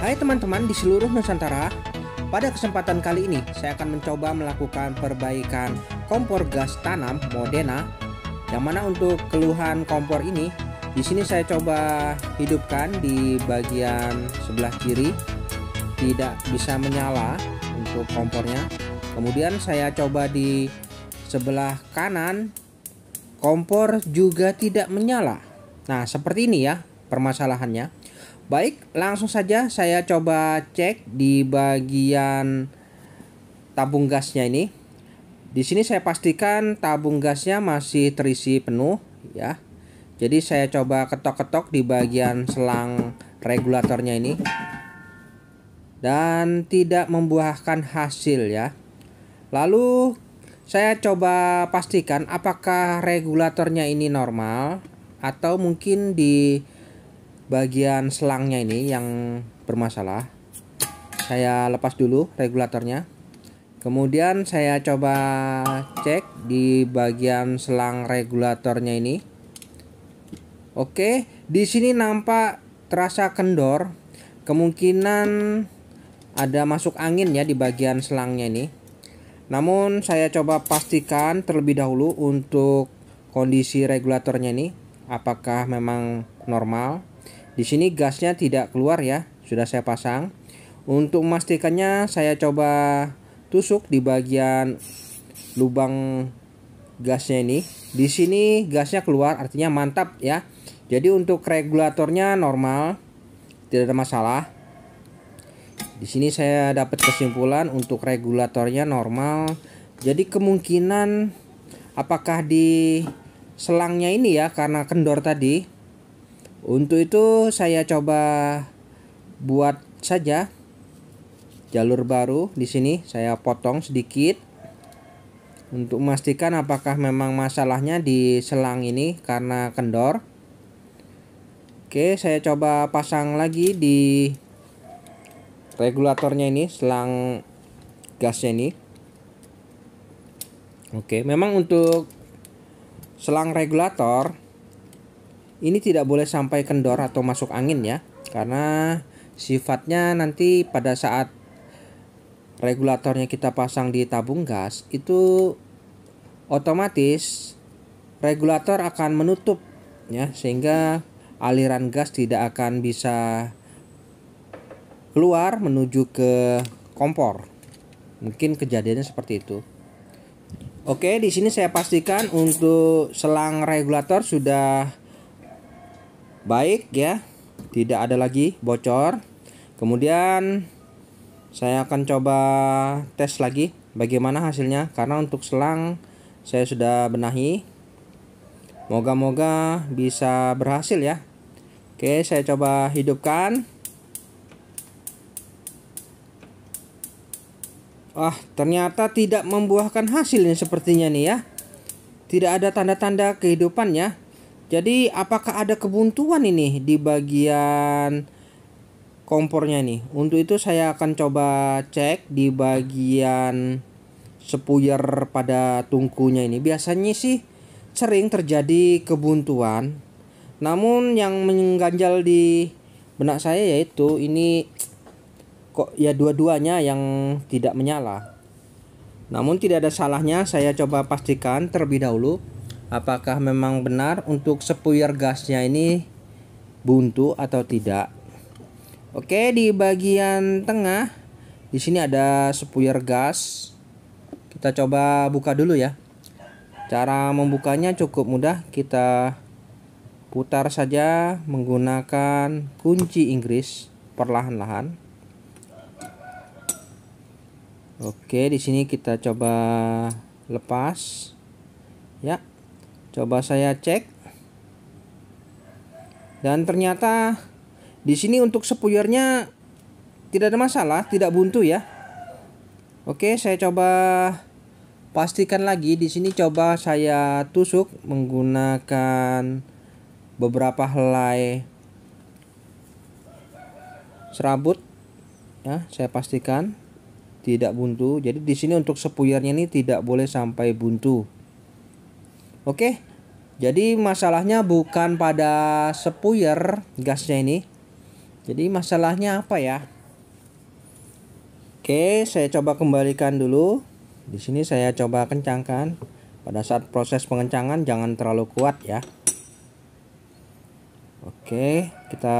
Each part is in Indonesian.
Hai teman-teman di seluruh Nusantara, pada kesempatan kali ini saya akan mencoba melakukan perbaikan kompor gas tanam Modena yang mana untuk keluhan kompor ini di sini saya coba hidupkan di bagian sebelah kiri tidak bisa menyala untuk kompornya kemudian saya coba di sebelah kanan kompor juga tidak menyala nah seperti ini ya permasalahannya Baik, langsung saja saya coba cek di bagian tabung gasnya ini. Di sini saya pastikan tabung gasnya masih terisi penuh ya. Jadi saya coba ketok-ketok di bagian selang regulatornya ini. Dan tidak membuahkan hasil ya. Lalu saya coba pastikan apakah regulatornya ini normal atau mungkin di bagian selangnya ini yang bermasalah saya lepas dulu regulatornya kemudian saya coba cek di bagian selang regulatornya ini oke di sini nampak terasa kendor kemungkinan ada masuk angin ya di bagian selangnya ini namun saya coba pastikan terlebih dahulu untuk kondisi regulatornya ini apakah memang normal di sini gasnya tidak keluar ya, sudah saya pasang. Untuk memastikannya saya coba tusuk di bagian lubang gasnya ini. Di sini gasnya keluar artinya mantap ya. Jadi untuk regulatornya normal, tidak ada masalah. Di sini saya dapat kesimpulan untuk regulatornya normal. Jadi kemungkinan apakah di selangnya ini ya karena kendor tadi untuk itu saya coba buat saja jalur baru di sini saya potong sedikit untuk memastikan apakah memang masalahnya di selang ini karena kendor. Oke, saya coba pasang lagi di regulatornya ini selang gasnya ini. Oke, memang untuk selang regulator ini tidak boleh sampai kendor atau masuk angin ya, karena sifatnya nanti pada saat regulatornya kita pasang di tabung gas itu otomatis regulator akan menutup ya sehingga aliran gas tidak akan bisa keluar menuju ke kompor. Mungkin kejadiannya seperti itu. Oke, di sini saya pastikan untuk selang regulator sudah baik ya tidak ada lagi bocor kemudian saya akan coba tes lagi bagaimana hasilnya karena untuk selang saya sudah benahi moga-moga bisa berhasil ya oke saya coba hidupkan Wah, ternyata tidak membuahkan hasilnya. sepertinya nih ya. Tidak ada tanda-tanda kehidupannya. Jadi apakah ada kebuntuan ini di bagian kompornya nih? Untuk itu saya akan coba cek di bagian sepuyer pada tungkunya ini. Biasanya sih sering terjadi kebuntuan. Namun yang mengganjal di benak saya yaitu ini kok ya dua-duanya yang tidak menyala. Namun tidak ada salahnya saya coba pastikan terlebih dahulu apakah memang benar untuk spuyer gasnya ini buntu atau tidak. Oke, di bagian tengah di sini ada spuyer gas. Kita coba buka dulu ya. Cara membukanya cukup mudah, kita putar saja menggunakan kunci Inggris perlahan-lahan. Oke, di sini kita coba lepas. Ya, Coba saya cek. Dan ternyata di sini untuk sepuyernya tidak ada masalah, tidak buntu ya. Oke, saya coba pastikan lagi di sini coba saya tusuk menggunakan beberapa helai serabut ya saya pastikan tidak buntu jadi di sini untuk sepuyarnya ini tidak boleh sampai buntu Oke. Jadi masalahnya bukan pada sepuyer gasnya ini. Jadi masalahnya apa ya? Oke, saya coba kembalikan dulu. Di sini saya coba kencangkan. Pada saat proses pengencangan jangan terlalu kuat ya. Oke, kita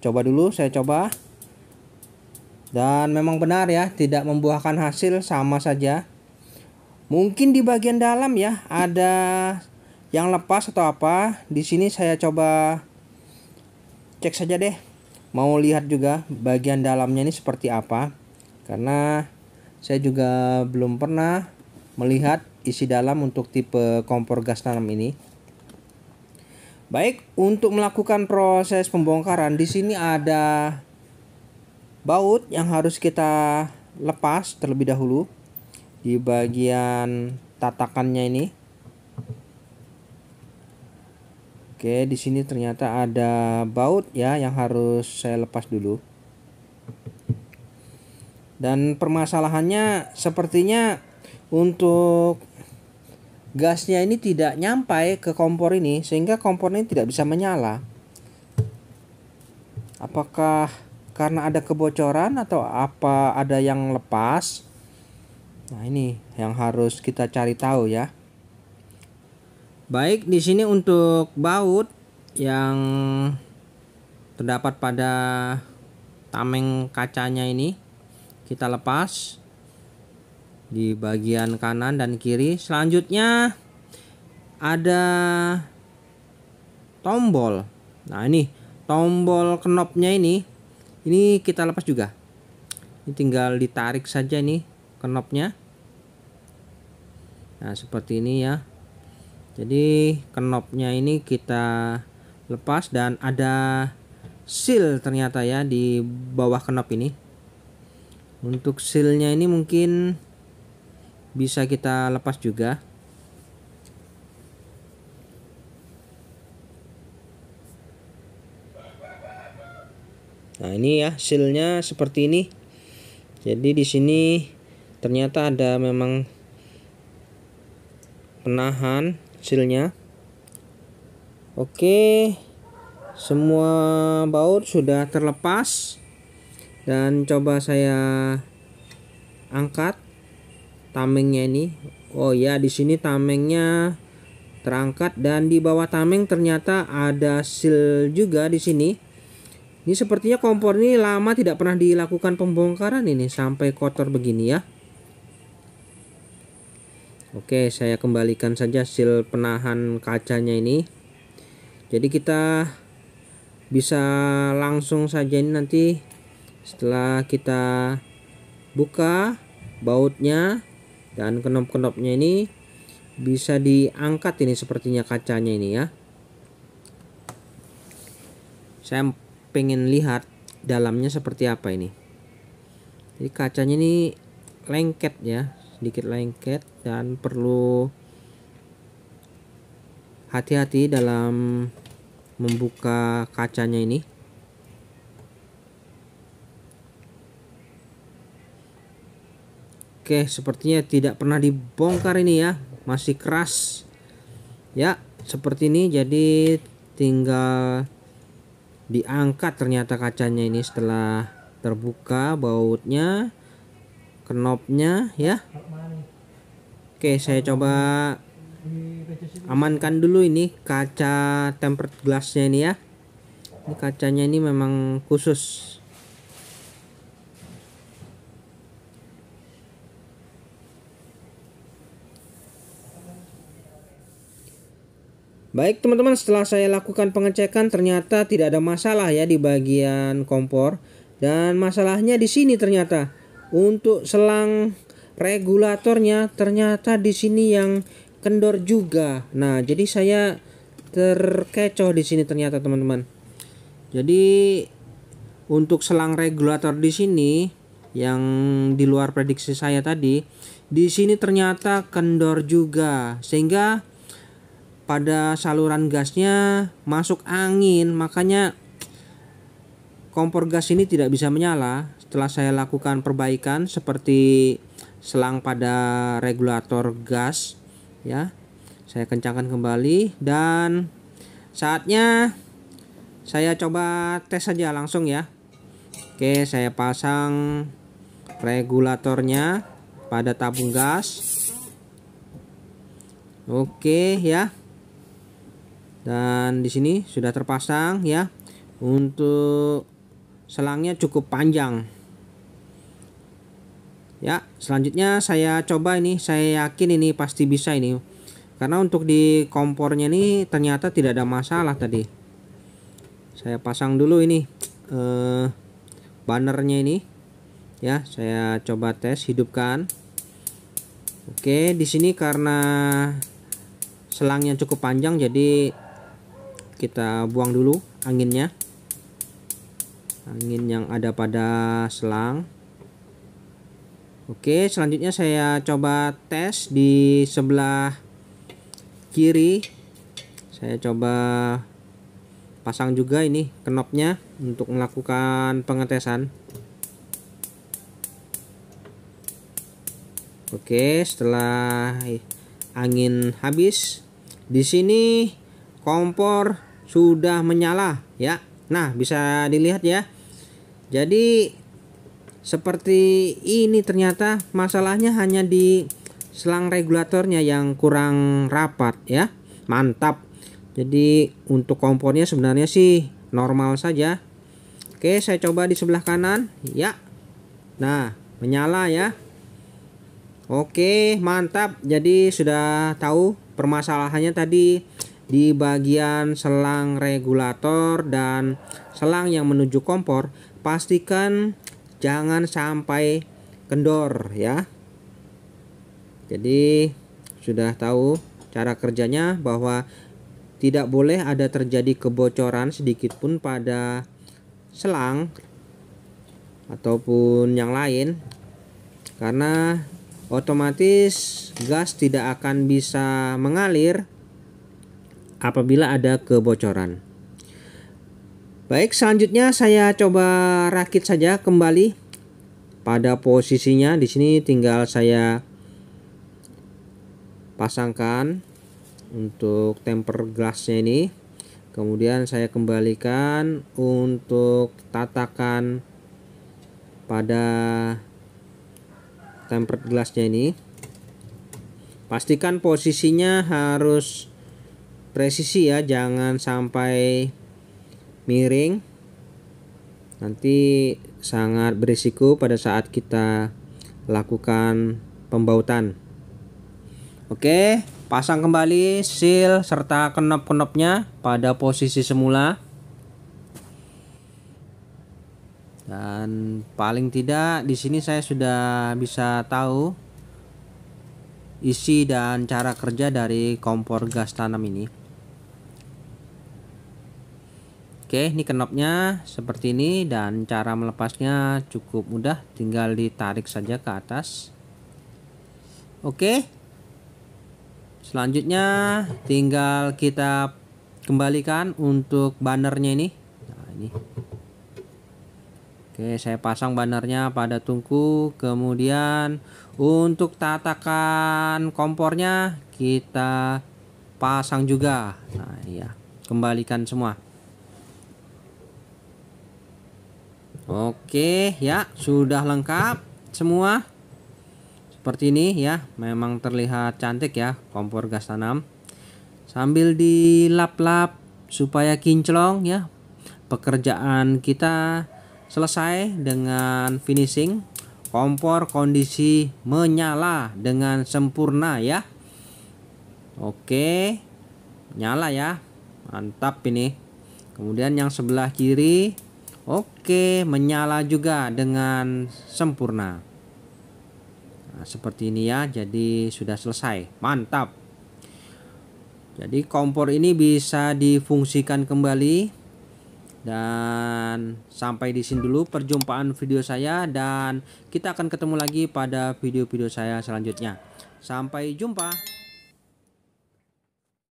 coba dulu. Saya coba. Dan memang benar ya, tidak membuahkan hasil sama saja. Mungkin di bagian dalam ya ada yang lepas atau apa. Di sini saya coba cek saja deh. Mau lihat juga bagian dalamnya ini seperti apa. Karena saya juga belum pernah melihat isi dalam untuk tipe kompor gas tanam ini. Baik, untuk melakukan proses pembongkaran di sini ada baut yang harus kita lepas terlebih dahulu di bagian tatakannya ini. Oke, di sini ternyata ada baut ya yang harus saya lepas dulu. Dan permasalahannya sepertinya untuk gasnya ini tidak nyampai ke kompor ini sehingga kompornya tidak bisa menyala. Apakah karena ada kebocoran atau apa ada yang lepas? Nah, ini yang harus kita cari tahu ya. Baik, di sini untuk baut yang terdapat pada tameng kacanya ini kita lepas di bagian kanan dan kiri. Selanjutnya ada tombol. Nah, ini tombol knopnya ini ini kita lepas juga. Ini tinggal ditarik saja nih kenopnya, nah seperti ini ya jadi kenopnya ini kita lepas dan ada seal ternyata ya di bawah kenop ini untuk sealnya ini mungkin bisa kita lepas juga Nah, ini ya sealnya seperti ini. Jadi di sini ternyata ada memang penahan silnya oke semua baut sudah terlepas dan coba saya angkat tamengnya ini oh ya di sini tamengnya terangkat dan di bawah tameng ternyata ada sil juga di sini ini sepertinya kompor ini lama tidak pernah dilakukan pembongkaran ini sampai kotor begini ya Oke saya kembalikan saja sil penahan kacanya ini jadi kita bisa langsung saja ini nanti setelah kita buka bautnya dan kenop-kenopnya ini bisa diangkat ini sepertinya kacanya ini ya saya pengen lihat dalamnya seperti apa ini jadi kacanya ini lengket ya sedikit lengket dan perlu hati-hati dalam membuka kacanya ini Oke, sepertinya tidak pernah dibongkar ini ya. Masih keras. Ya, seperti ini. Jadi tinggal diangkat ternyata kacanya ini setelah terbuka bautnya knobnya ya Oke saya coba amankan dulu ini kaca tempered glassnya ini ya ini kacanya ini memang khusus Baik teman-teman setelah saya lakukan pengecekan ternyata tidak ada masalah ya di bagian kompor dan masalahnya di sini ternyata untuk selang regulatornya ternyata di sini yang kendor juga. Nah, jadi saya terkecoh di sini ternyata teman-teman. Jadi untuk selang regulator di sini yang di luar prediksi saya tadi, di sini ternyata kendor juga sehingga pada saluran gasnya masuk angin, makanya kompor gas ini tidak bisa menyala setelah saya lakukan perbaikan seperti selang pada regulator gas ya saya kencangkan kembali dan saatnya saya coba tes saja langsung ya Oke saya pasang regulatornya pada tabung gas Oke ya dan di sini sudah terpasang ya untuk selangnya cukup panjang ya selanjutnya saya coba ini saya yakin ini pasti bisa ini karena untuk di kompornya ini ternyata tidak ada masalah tadi saya pasang dulu ini eh, bannernya ini ya saya coba tes hidupkan Oke di sini karena selangnya cukup panjang jadi kita buang dulu anginnya angin yang ada pada selang Oke, selanjutnya saya coba tes di sebelah kiri. Saya coba pasang juga ini kenopnya untuk melakukan pengetesan. Oke, setelah angin habis, di sini kompor sudah menyala ya. Nah, bisa dilihat ya. Jadi seperti ini ternyata masalahnya hanya di selang regulatornya yang kurang rapat ya mantap jadi untuk kompornya sebenarnya sih normal saja oke saya coba di sebelah kanan ya nah menyala ya oke mantap jadi sudah tahu permasalahannya tadi di bagian selang regulator dan selang yang menuju kompor pastikan jangan sampai kendor ya jadi sudah tahu cara kerjanya bahwa tidak boleh ada terjadi kebocoran sedikit pun pada selang ataupun yang lain karena otomatis gas tidak akan bisa mengalir apabila ada kebocoran. Baik, selanjutnya saya coba rakit saja kembali pada posisinya. Di sini tinggal saya pasangkan untuk temper glassnya ini. Kemudian saya kembalikan untuk tatakan pada tempered glassnya ini. Pastikan posisinya harus presisi ya, jangan sampai miring nanti sangat berisiko pada saat kita lakukan pembautan oke pasang kembali seal serta kenop-kenopnya pada posisi semula dan paling tidak di sini saya sudah bisa tahu isi dan cara kerja dari kompor gas tanam ini Oke, ini kenopnya seperti ini dan cara melepasnya cukup mudah, tinggal ditarik saja ke atas. Oke. Selanjutnya tinggal kita kembalikan untuk bannernya ini. Nah, ini. Oke, saya pasang bannernya pada tungku. Kemudian untuk tatakan kompornya kita pasang juga. Nah, iya. Kembalikan semua. Oke ya sudah lengkap semua seperti ini ya memang terlihat cantik ya kompor gas tanam sambil dilap-lap supaya kinclong ya pekerjaan kita selesai dengan finishing kompor kondisi menyala dengan sempurna ya Oke nyala ya mantap ini kemudian yang sebelah kiri Oke, menyala juga dengan sempurna. Nah, seperti ini ya, jadi sudah selesai. Mantap. Jadi kompor ini bisa difungsikan kembali. Dan sampai di sini dulu perjumpaan video saya dan kita akan ketemu lagi pada video-video saya selanjutnya. Sampai jumpa.